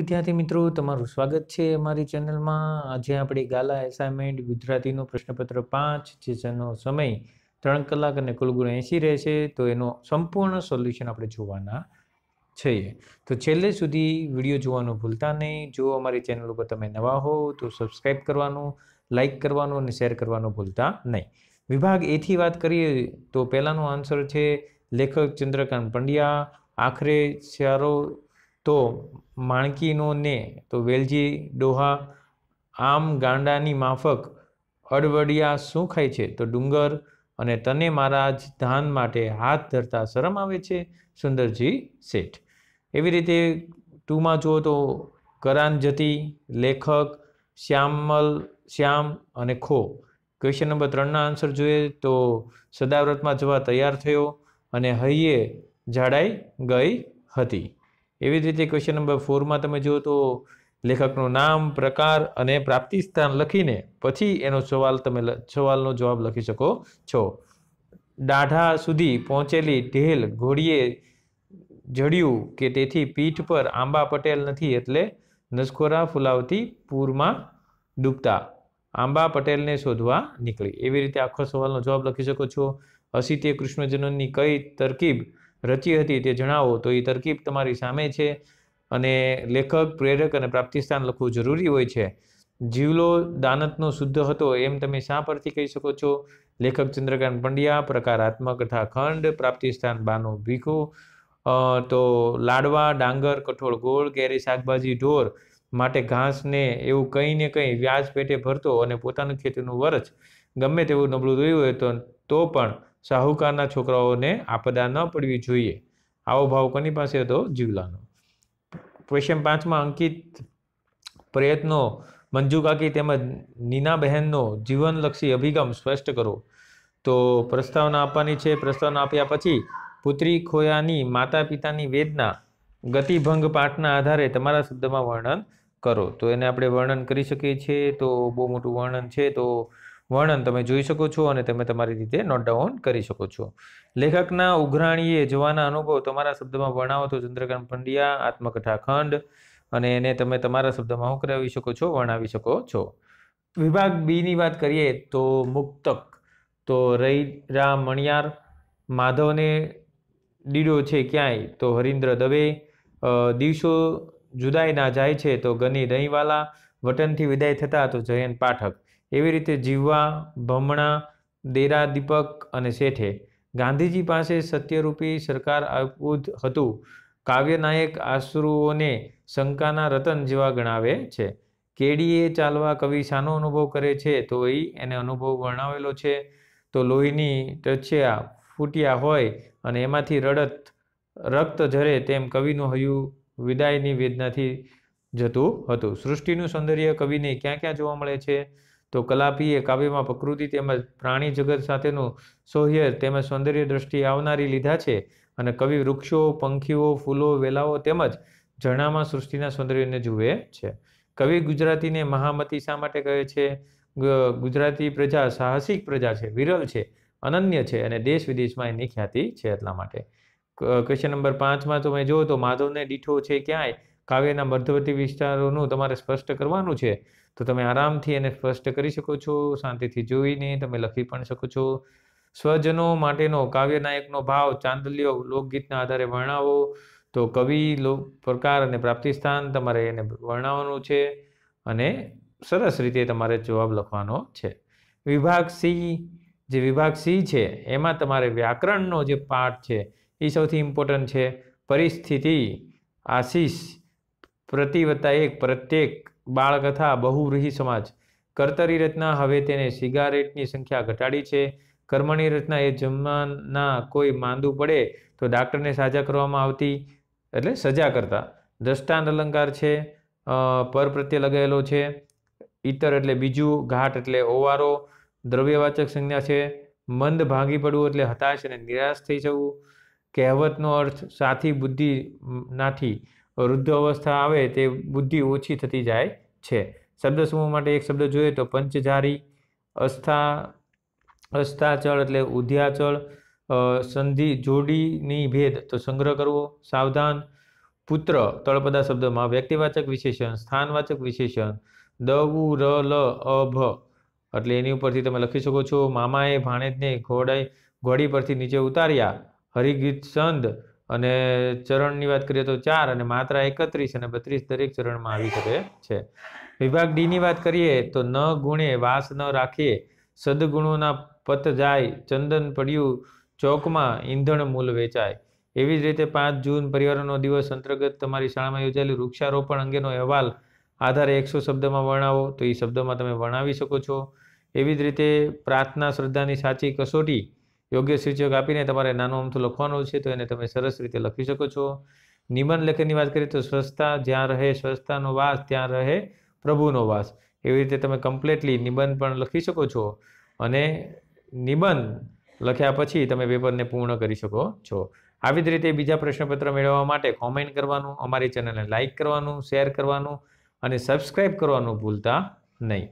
વિદ્યાર્થી મિત્રો તમારું સ્વાગત છે અમારી ચેનલમાં આજે આપણે ગાલા એસાઇનમેન્ટ ગુજરાતીનું પ્રશ્નપત્ર પાંચ જે જેનો સમય ત્રણ કલાક અને કુલ ગુણ એંસી રહેશે તો એનો સંપૂર્ણ સોલ્યુશન આપણે જોવાના છીએ તો છેલ્લે સુધી વિડીયો જોવાનું ભૂલતા નહીં જો અમારી ચેનલ ઉપર તમે નવા હો તો સબસ્ક્રાઈબ કરવાનું લાઇક કરવાનું અને શેર કરવાનું ભૂલતા નહીં વિભાગ એથી વાત કરીએ તો પહેલાંનો આન્સર છે લેખક ચંદ્રકાંત પંડ્યા આખરે ચારો તો માણકીનો ને તો વેલજી ડોહા આમ ગાંડાની માફક અડવડિયા શું ખાય છે તો ડુંગર અને તને મારા જ ધાન માટે હાથ ધરતા શરમ આવે છે સુંદરજી શેઠ એવી રીતે ટૂંકમાં જુઓ તો કરાન જતી લેખક શ્યામલ શ્યામ અને ખો ક્વેશ્ચન નંબર ત્રણના આન્સર જોઈએ તો સદાવ્રતમાં જવા તૈયાર થયો અને હૈયે જાડાઈ ગઈ હતી એવી જ રીતે ક્વેશ્ચન નંબર ફોરમાં તમે જુઓ તો લેખકનું નામ પ્રકાર અને પ્રાપ્તિ સ્થાન લખીને પછી એનો સવાલ તમે સવાલનો જવાબ લખી શકો છો દાઢા સુધી પહોંચેલી ઢેલ ઘોડીએ જડ્યું કે તેથી પીઠ પર આંબા પટેલ નથી એટલે નસખોરા ફુલાવતી પૂરમાં ડૂબતા આંબા પટેલને શોધવા નીકળી એવી રીતે આખો સવાલનો જવાબ લખી શકો છો અસિતે કૃષ્ણજનનની કઈ તરકીબ રચી હતી તે જણાવો તો એ તરકીબ તમારી સામે છે અને લેખક પ્રેરક અને પ્રાપ્તિસ્થાન લખવું જરૂરી હોય છે જીવલો દાનતનો શુદ્ધ હતો એમ તમે શા પરથી કહી શકો છો લેખક ચંદ્રકાંત પંડ્યા પ્રકાર આત્મકથા ખંડ પ્રાપ્તિસ્થાન બાનો ભીખુ તો લાડવા ડાંગર કઠોળ ગોળ કેરી શાકભાજી ઢોર માટે ઘાસને એવું કંઈ ને કંઈ વ્યાજ પેટે ભરતો અને પોતાનું ખેતીનું વરચ ગમે તેવું નબળું રહ્યું હોય તો પણ શાહુકારના છોકરાઓને આપદા ન પડવી જોઈએ આવો ભાવ કોની પાસે હતો જીવલાનો ક્વેશ્ચન પાંચમાં અંકિત પ્રયત્નો મંજુકાકી તેમજ નીનાબહેનનો જીવનલક્ષી અભિગમ સ્પષ્ટ કરો તો પ્રસ્તાવના આપવાની છે પ્રસ્તાવના આપ્યા પછી પુત્રી ખોયાની માતા પિતાની વેદના ગતિભંગ પાઠના આધારે તમારા શબ્દમાં વર્ણન કરો તો એને આપણે વર્ણન કરી શકીએ છીએ તો બહુ મોટું વર્ણન છે તો વર્ણન તમે જોઈ શકો છો અને તમે તમારી રીતે નોટ ડાઉન કરી શકો છો લેખકના ઉઘરાણીએ જોવાના અનુભવ તમારા શબ્દમાં વર્ણવો તો ચંદ્રકાંત પંડ્યા આત્મકથા ખંડ અને એને તમે તમારા શબ્દમાં હું કરાવી શકો છો વર્ણાવી શકો છો વિભાગ બીની વાત કરીએ તો મુક્તક તો રઈ રામ મણિયાર માધવને દીડો છે ક્યાંય તો હરિન્દ્ર દવે દિવસો જુદાઈ ના જાય છે તો ગની દહીંવાલા વતનથી વિદાય થતા તો જયંત પાઠક એવી રીતે જીવવા ભમણા દેરા દીપક અને શેઠે ગાંધીજી પાસે સત્યરૂપી સરકાર આપવું હતું કાવ્ય નાયક આશ્રુઓને શંકાના રતન જેવા ગણાવે છે કેડીએ ચાલવા કવિ શાનો અનુભવ કરે છે તો એ એને અનુભવ વર્ણવેલો છે તો લોહીની ટચ્યા ફૂટ્યા હોય અને એમાંથી રડત રક્ત ઝરે તેમ કવિનું હયું વિદાયની વેદનાથી જતું હતું સૃષ્ટિનું સૌંદર્ય કવિને ક્યાં ક્યાં જોવા મળે છે તો કલાપીએ કાવ્યમાં પ્રકૃતિ તેમજ પ્રાણી જગત સાથેનું સોહ્યર તેમજ સૌંદર્ય દ્રષ્ટિ આવનારી લીધા છે અને કવિ વૃક્ષો પંખીઓ ફૂલો વેલાઓ તેમજ ઝરણામાં સૃષ્ટિના સૌંદર્યને જુએ છે કવિ ગુજરાતીને મહામતી શા માટે કહે છે ગુજરાતી પ્રજા સાહસિક પ્રજા છે વિરલ છે અનન્ય છે અને દેશ વિદેશમાં એની ખ્યાતિ છે એટલા માટે ક્વેશ્ચન નંબર પાંચમાં તમે જુઓ તો માધવને દીઠો છે ક્યાંય કાવ્યના મધ્યવર્તી વિસ્તારોનું તમારે સ્પષ્ટ કરવાનું છે તો તમે આરામથી એને સ્પષ્ટ કરી શકો છો શાંતિથી જોઈને તમે લખી પણ શકો છો સ્વજનો માટેનો કાવ્યનાયકનો ભાવ ચાંદલિયો લોકગીતના આધારે વર્ણાવો તો કવિ પ્રકાર અને પ્રાપ્તિ સ્થાન તમારે એને વર્ણાવવાનું છે અને સરસ રીતે તમારે જવાબ લખવાનો છે વિભાગ સી જે વિભાગ સી છે એમાં તમારે વ્યાકરણનો જે પાઠ છે એ સૌથી ઇમ્પોર્ટન્ટ છે પરિસ્થિતિ આશીષ પ્રતિ એક પ્રત્યેક બાળકથા બહુવ્રીહી સમાજ કર્તરી રચના હવે તેને સિગારેટની સંખ્યા ઘટાડી છે કર્મણી રચના એ જમવાના કોઈ માંદું પડે તો ડાક્ટરને સાજા કરવામાં આવતી એટલે સજા કરતા દ્રષ્ટાંત અલંકાર છે પર પ્રત્યે લગાયેલો છે ઇતર એટલે બીજું ઘાટ એટલે ઓવારો દ્રવ્યવાચક સંજ્ઞા છે મંદ ભાંગી પડવું એટલે હતાશ અને નિરાશ થઈ જવું કહેવતનો અર્થ સાથી બુદ્ધિ નાથી વૃદ્ધ અવસ્થા આવે તે બુદ્ધિ ઓછી થતી જાય છે શબ્દ સમૂહ માટે એક શબ્દ જોઈએ તો પંચજારી અસ્થા અસ્થાચળ એટલે ઉધ્યાચળ સંધિ જોડીની ભેદ તો સંગ્રહ કરવો સાવધાન પુત્ર તળપદા શબ્દમાં વ્યક્તિવાચક વિશેષણ સ્થાનવાચક વિશેષણ દઉ ર લ અભ એટલે એની ઉપરથી તમે લખી શકો છો મામાએ ભાણેજને ઘોડાઈ ઘોડી પરથી નીચે ઉતાર્યા હરિગીત સંદ અને ચરણની વાત કરીએ તો ચાર અને માત્ર એકત્રીસ અને બત્રીસ દરેક ચરણમાં આવી શકે છે વિભાગ ડીની વાત કરીએ તો ન ગુણે વાસ ન રાખીએ સદગુણોના પત જાય ચંદન પડ્યું ચોકમાં ઈંધણ મૂલ વેચાય એવી જ રીતે પાંચ જૂન પરિવારનો દિવસ અંતર્ગત તમારી શાળામાં યોજાયેલું વૃક્ષારોપણ અંગેનો અહેવાલ આધારે એકસો શબ્દમાં વર્ણાવો તો એ શબ્દમાં તમે વર્ણાવી શકો છો એવી જ રીતે પ્રાર્થના શ્રદ્ધાની સાચી કસોટી યોગ્ય શીર્ષક આપીને તમારે નાનું અમથું લખવાનું છે તો એને તમે સરસ રીતે લખી શકો છો નિબંધ લેખનની વાત કરીએ તો સ્વચ્છતા જ્યાં રહે સ્વચ્છતાનો વાસ ત્યાં રહે પ્રભુનો વાસ એવી રીતે તમે કમ્પ્લેટલી નિબંધ પણ લખી શકો છો અને નિબંધ લખ્યા પછી તમે પેપરને પૂર્ણ કરી શકો છો આવી જ રીતે બીજા પ્રશ્નપત્ર મેળવવા માટે કોમેન્ટ કરવાનું અમારી ચેનલને લાઇક કરવાનું શેર કરવાનું અને સબસ્ક્રાઇબ કરવાનું ભૂલતા નહીં